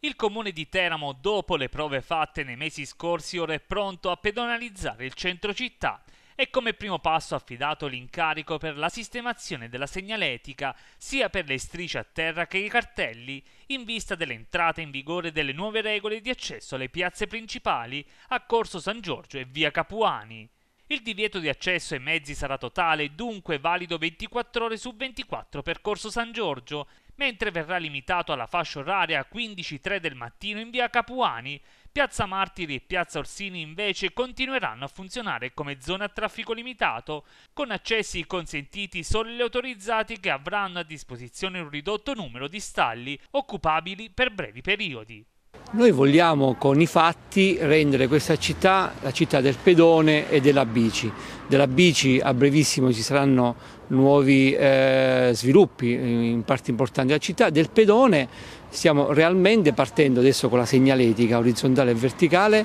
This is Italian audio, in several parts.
Il comune di Teramo, dopo le prove fatte nei mesi scorsi, ora è pronto a pedonalizzare il centro città e come primo passo ha affidato l'incarico per la sistemazione della segnaletica sia per le strisce a terra che i cartelli, in vista dell'entrata in vigore delle nuove regole di accesso alle piazze principali a Corso San Giorgio e via Capuani. Il divieto di accesso ai mezzi sarà totale, dunque valido 24 ore su 24 per Corso San Giorgio mentre verrà limitato alla fascia oraria 15.3 del mattino in via Capuani, Piazza Martiri e Piazza Orsini invece continueranno a funzionare come zone a traffico limitato, con accessi consentiti solo gli autorizzati che avranno a disposizione un ridotto numero di stalli occupabili per brevi periodi. Noi vogliamo con i fatti rendere questa città la città del pedone e della bici. Della bici a brevissimo ci saranno nuovi eh, sviluppi eh, in parte importanti della città. Del pedone stiamo realmente partendo adesso con la segnaletica orizzontale e verticale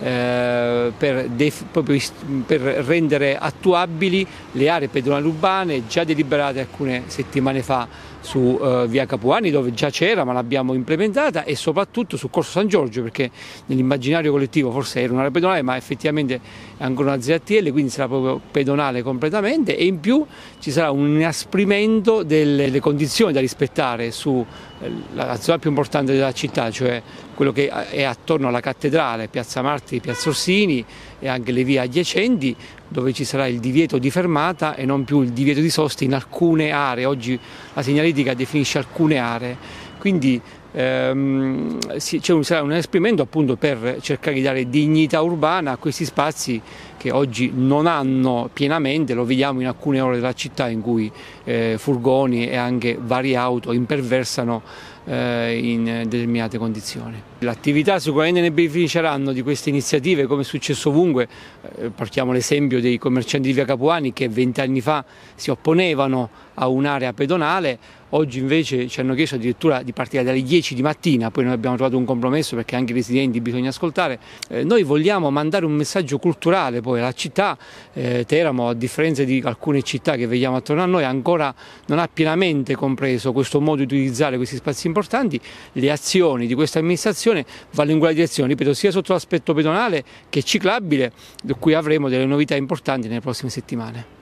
eh, per, per, rendere attuabili le aree pedonali urbane già deliberate alcune settimane fa su uh, via Capuani dove già c'era ma l'abbiamo implementata e soprattutto su Corso San Giorgio perché nell'immaginario collettivo forse era un'area pedonale ma effettivamente è ancora una ZTL quindi sarà proprio pedonale completamente e in più ci sarà un inasprimento delle condizioni da rispettare sulla eh, zona più importante della città cioè quello che eh, è attorno alla cattedrale, Piazza Marti, Piazza Orsini e anche le vie adiacenti dove ci sarà il divieto di fermata e non più il divieto di sosta in alcune aree. Oggi la segnaletica definisce alcune aree. Quindi ehm, sarà un esperimento appunto per cercare di dare dignità urbana a questi spazi che oggi non hanno pienamente, lo vediamo in alcune ore della città in cui eh, furgoni e anche varie auto imperversano eh, in determinate condizioni. L'attività sicuramente ne beneficeranno di queste iniziative come è successo ovunque, eh, portiamo l'esempio dei commercianti di via Capuani che vent'anni fa si opponevano a un'area pedonale, oggi invece ci hanno chiesto addirittura di partire dalle 10 di mattina, poi noi abbiamo trovato un compromesso perché anche i residenti bisogna ascoltare, eh, noi vogliamo mandare un messaggio culturale poi alla città, Teramo a differenza di alcune città che vediamo attorno a noi ancora non ha pienamente compreso questo modo di utilizzare questi spazi importanti importanti, le azioni di questa amministrazione vanno in quella direzione, ripeto, sia sotto l'aspetto pedonale che ciclabile, di cui avremo delle novità importanti nelle prossime settimane.